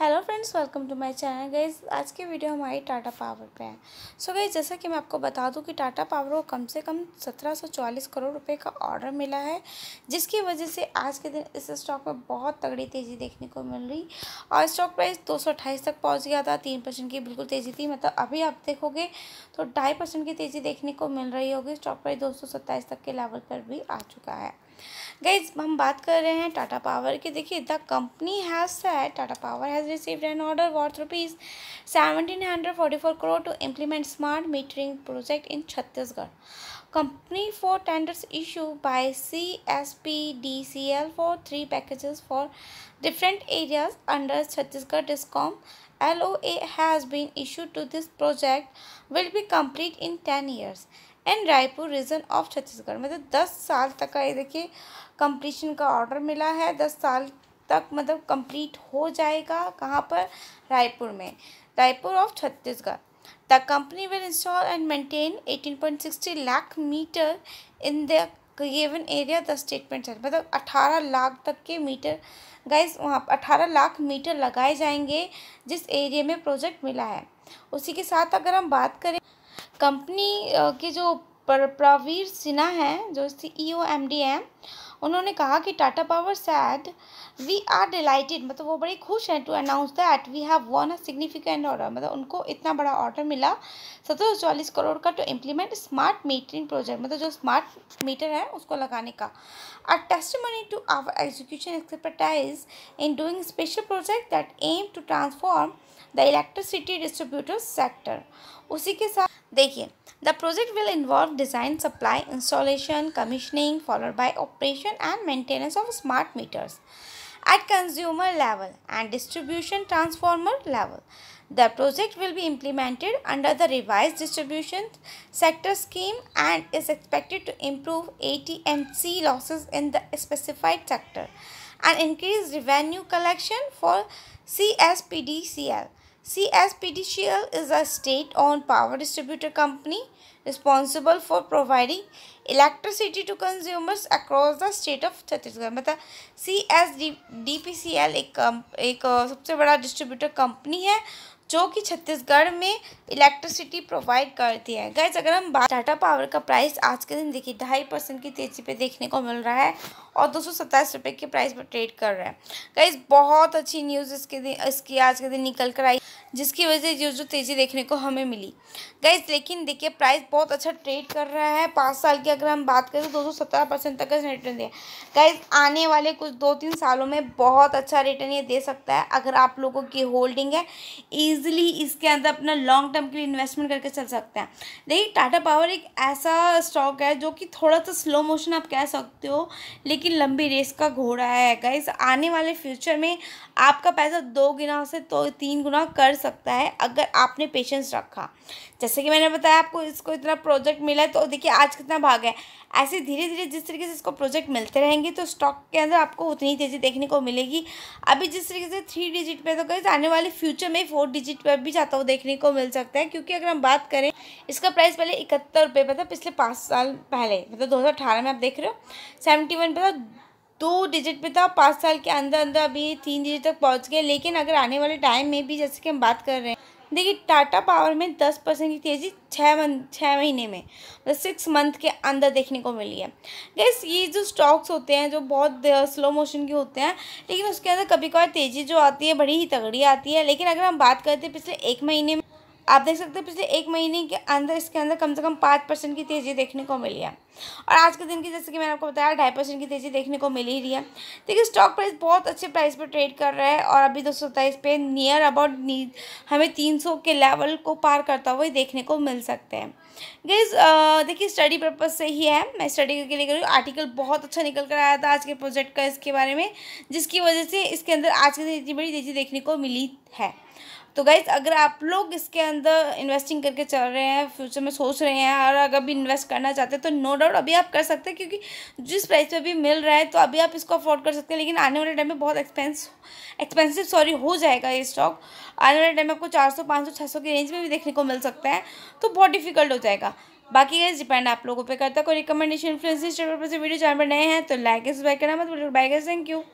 Hello friends welcome to my channel गई आज की वीडियो हमारी टाटा पावर पे है सो so गई जैसा कि मैं आपको बता दूं कि टाटा पावर को कम से कम सत्रह सौ चालीस करोड़ रुपए का ऑर्डर मिला है जिसकी वजह से आज के दिन इस स्टॉक में बहुत तगड़ी तेज़ी देखने को मिल रही और स्टॉक प्राइस दो तक पहुँच गया था तीन परसेंट की बिल्कुल तेज़ी थी मतलब अभी आप देखोगे तो ढाई की तेज़ी देखने को मिल रही होगी स्टॉक प्राइस दो तक के लेवल पर भी आ चुका है गाइज हम बात कर रहे हैं टाटा पावर की देखिए the company has set Tata power has received an order worth rupees seventeen hundred forty four crore to implement smart metering project in Chhattisgarh company for tenders issue by C S P D C L for three packages for different areas under Chhattisgarh discom L O has been issue to this project will be complete in ten years and Raipur region of Chhattisgarh मतलब दस साल तक का ये देखिए completion का order मिला है दस साल तक मतलब कंप्लीट हो जाएगा कहाँ पर रायपुर में Raipur of Chhattisgarh the company will install and maintain eighteen point sixty lakh meter in the given area the statement है मतलब अठारह लाख तक के मीटर गाइस वहाँ पर अठारह लाख मीटर लगाए जाएंगे जिस एरिया में प्रोजेक्ट मिला है उसी के साथ अगर हम बात करें कंपनी के जो प्रवीर सिन्हा हैं जो सी ओ एम डी हैं उन्होंने कहा कि Tata power said we are delighted मतलब वो बड़े खुश हैं to announce that we have won a significant order मतलब उनको इतना बड़ा ऑर्डर मिला सत्रह सौ चालीस करोड़ का टू तो इम्प्लीमेंट स्मार्ट मीटरिंग प्रोजेक्ट मतलब जो स्मार्ट मीटर है उसको लगाने का a testimony to our execution expertise in doing special project that aim to transform the electricity distributor sector उसी के साथ The project will involve design, supply, installation, commissioning, followed by operation and maintenance of smart meters at consumer level and distribution transformer level. The project will be implemented under the revised distribution sector scheme and is expected to improve ATMC losses in the specified sector and increase revenue collection for CSPDCL. CSPDCL is a state-owned power distributor company responsible for providing electricity to consumers across the state of Chhattisgarh. मतलब C S D D P C L एक एक सबसे बड़ा distributor company है जो कि छत्तीसगढ़ में electricity provide करती है गैस अगर हम बात टाटा पावर का प्राइस आज के दिन देखिए ढाई परसेंट की तेज़ी पे देखने को मिल रहा है और दो सौ सत्ताईस रुपये के प्राइस पर ट्रेड कर रहा है गैस बहुत अच्छी न्यूज़ इसके दिन इसकी आज के दिन निकल कर आई जिसकी वजह से जो जो तेज़ी देखने को हमें मिली गैस लेकिन देखिए प्राइस बहुत अच्छा ट्रेड कर रहा है पाँच साल की अगर हम बात करें तो दो सौ सत्रह परसेंट तक का रिटर्न दिया गैस आने वाले कुछ दो तीन सालों में बहुत अच्छा रिटर्न ये दे सकता है अगर आप लोगों की होल्डिंग है ईजिली इसके अंदर अपना लॉन्ग टर्म के लिए इन्वेस्टमेंट करके चल सकते हैं देखिए टाटा पावर एक ऐसा स्टॉक है जो कि थोड़ा सा स्लो मोशन आप कह सकते हो लेकिन लंबी रेस का घोड़ा है गाइज आने वाले फ्यूचर में आपका पैसा दो गुना से तो तीन गुना कर सकता है अगर आपने पेशेंस रखा जैसे कि मैंने बताया आपको इसको इतना प्रोजेक्ट मिला है तो देखिए आज कितना भाग है ऐसे धीरे धीरे जिस तरीके से इसको प्रोजेक्ट मिलते रहेंगे तो स्टॉक के अंदर आपको उतनी तेज़ी देखने को मिलेगी अभी जिस तरीके से थ्री डिजिट पे तो गई आने वाले फ्यूचर में फोर डिजिट डिजिट पर भी जाता हुआ देखने को मिल सकता है क्योंकि अगर हम बात करें इसका प्राइस पहले इकहत्तर रुपये था पिछले पाँच साल पहले मतलब दो में आप देख रहे हो सेवेंटी वन था दो डिजिट पे था पाँच साल के अंदर अंदर अभी तीन डिजिट तक पहुंच गए लेकिन अगर आने वाले टाइम में भी जैसे कि हम बात कर रहे हैं देखिए टाटा पावर में दस परसेंट की तेज़ी छः मंथ छः महीने में मतलब सिक्स मंथ के अंदर देखने को मिली है गैस ये जो स्टॉक्स होते हैं जो बहुत स्लो मोशन के होते हैं लेकिन उसके अंदर कभी कभार तेज़ी जो आती है बड़ी ही तगड़ी आती है लेकिन अगर हम बात करते हैं पिछले एक महीने में आप देख सकते हैं पिछले एक महीने के अंदर इसके अंदर कम से कम पाँच परसेंट की तेज़ी देखने को मिली है और आज के दिन की जैसे कि मैंने आपको बताया ढाई परसेंट की तेज़ी देखने को मिल ही रही है देखिए स्टॉक प्राइस बहुत अच्छे प्राइस पर ट्रेड कर रहा है और अभी दो सौ पे नियर अबाउट हमें तीन सौ के लेवल को पार करता हुआ देखने को मिल सकते हैं गेज uh, देखिए स्टडी पर्पज़ से ही है मैं स्टडी करके लेकर आर्टिकल बहुत अच्छा निकल कर आया था आज के प्रोजेक्ट का इसके बारे में जिसकी वजह से इसके अंदर आज के दिन इतनी बड़ी तेज़ी देखने को मिली है तो गाइज अगर आप लोग इसके अंदर इन्वेस्टिंग करके चल रहे हैं फ्यूचर में सोच रहे हैं और अगर भी इन्वेस्ट करना चाहते हैं तो नो डाउट अभी आप कर सकते हैं क्योंकि जिस प्राइस पे अभी मिल रहा है तो अभी आप इसको अफोर्ड कर सकते हैं लेकिन आने वाले टाइम में बहुत एक्सपेंस एक्सपेंसिव सॉरी हो जाएगा ये स्टॉक आने वाले टाइम में आपको चार सौ पाँच सौ छः सौ की रेंज में भी देखने को मिल सकता है तो बहुत डिफिकल्ट हो जाएगा बाकी गैस डिपेंड आप लोगों पे करता है कोई रिकमेंडेशन इन्फ्लुएंस वीडियो चैनल पर नए हैं तो लाइक एंड सब्सक्राइब करना मत भूलिए बाय थैंक यू